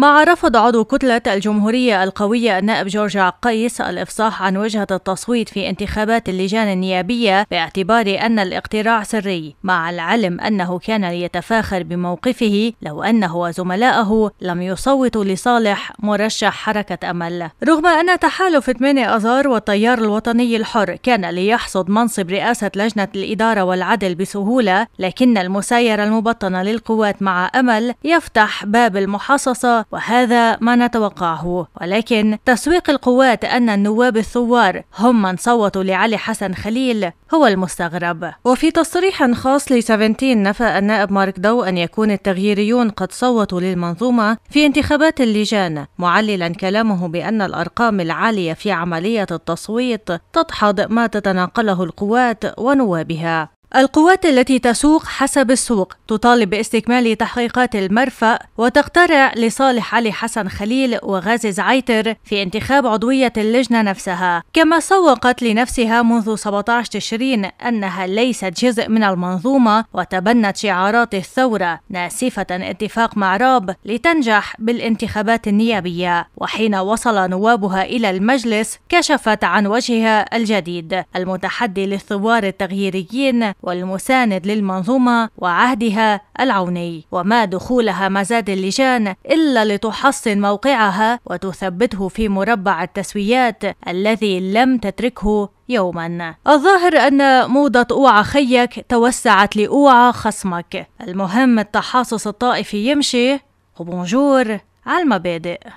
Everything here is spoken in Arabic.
مع رفض عضو كتلة الجمهورية القوية النائب جورج عقيس الإفصاح عن وجهة التصويت في انتخابات اللجان النيابية باعتبار أن الاقتراع سري مع العلم أنه كان يتفاخر بموقفه لو أنه وزملائه لم يصوتوا لصالح مرشح حركة أمل رغم أن تحالف 8 أذار والتيار الوطني الحر كان ليحصد منصب رئاسة لجنة الإدارة والعدل بسهولة لكن المسايرة المبطنة للقوات مع أمل يفتح باب المحاصصة وهذا ما نتوقعه ولكن تسويق القوات أن النواب الثوار هم من صوتوا لعلي حسن خليل هو المستغرب وفي تصريح خاص ل17 نفى النائب مارك دو أن يكون التغييريون قد صوتوا للمنظومة في انتخابات اللجان معللا كلامه بأن الأرقام العالية في عملية التصويت تدحض ما تتناقله القوات ونوابها القوات التي تسوق حسب السوق تطالب باستكمال تحقيقات المرفأ وتقترع لصالح علي حسن خليل وغازي زعيتر في انتخاب عضوية اللجنة نفسها كما سوقت لنفسها منذ 17 تشرين أنها ليست جزء من المنظومة وتبنت شعارات الثورة ناسفة اتفاق معراب لتنجح بالانتخابات النيابية وحين وصل نوابها إلى المجلس كشفت عن وجهها الجديد المتحدي للثوار التغييريين والمساند للمنظومة وعهدها العوني وما دخولها مزاد اللجان إلا لتحصن موقعها وتثبته في مربع التسويات الذي لم تتركه يوما الظاهر أن موضة أوعى خيك توسعت لأوعى خصمك المهم التحاصص الطائفي يمشي وبونجور على المبادئ